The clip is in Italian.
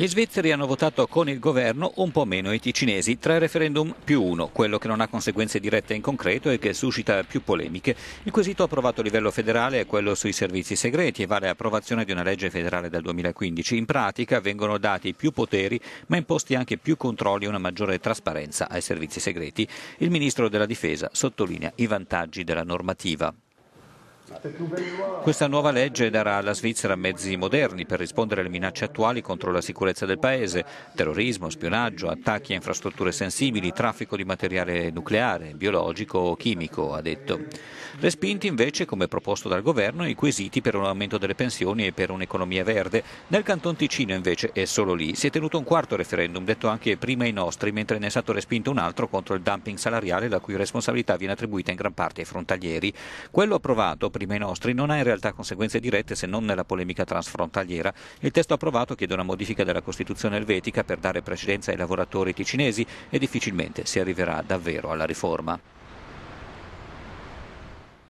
Gli svizzeri hanno votato con il governo un po' meno i ticinesi, tre referendum più uno, quello che non ha conseguenze dirette in concreto e che suscita più polemiche. Il quesito approvato a livello federale è quello sui servizi segreti e vale approvazione di una legge federale dal 2015. In pratica vengono dati più poteri ma imposti anche più controlli e una maggiore trasparenza ai servizi segreti. Il ministro della difesa sottolinea i vantaggi della normativa. Questa nuova legge darà alla Svizzera mezzi moderni per rispondere alle minacce attuali contro la sicurezza del Paese, terrorismo, spionaggio, attacchi a infrastrutture sensibili, traffico di materiale nucleare, biologico o chimico, ha detto. Respinti invece, come proposto dal governo, i quesiti per un aumento delle pensioni e per un'economia verde. Nel Canton Ticino invece, è solo lì, si è tenuto un quarto referendum, detto anche prima ai nostri, mentre ne è stato respinto un altro contro il dumping salariale, la cui responsabilità viene attribuita in gran parte ai frontalieri. Quello approvato prima i nostri, non ha in realtà conseguenze dirette se non nella polemica transfrontaliera. Il testo approvato chiede una modifica della Costituzione elvetica per dare precedenza ai lavoratori ticinesi e difficilmente si arriverà davvero alla riforma.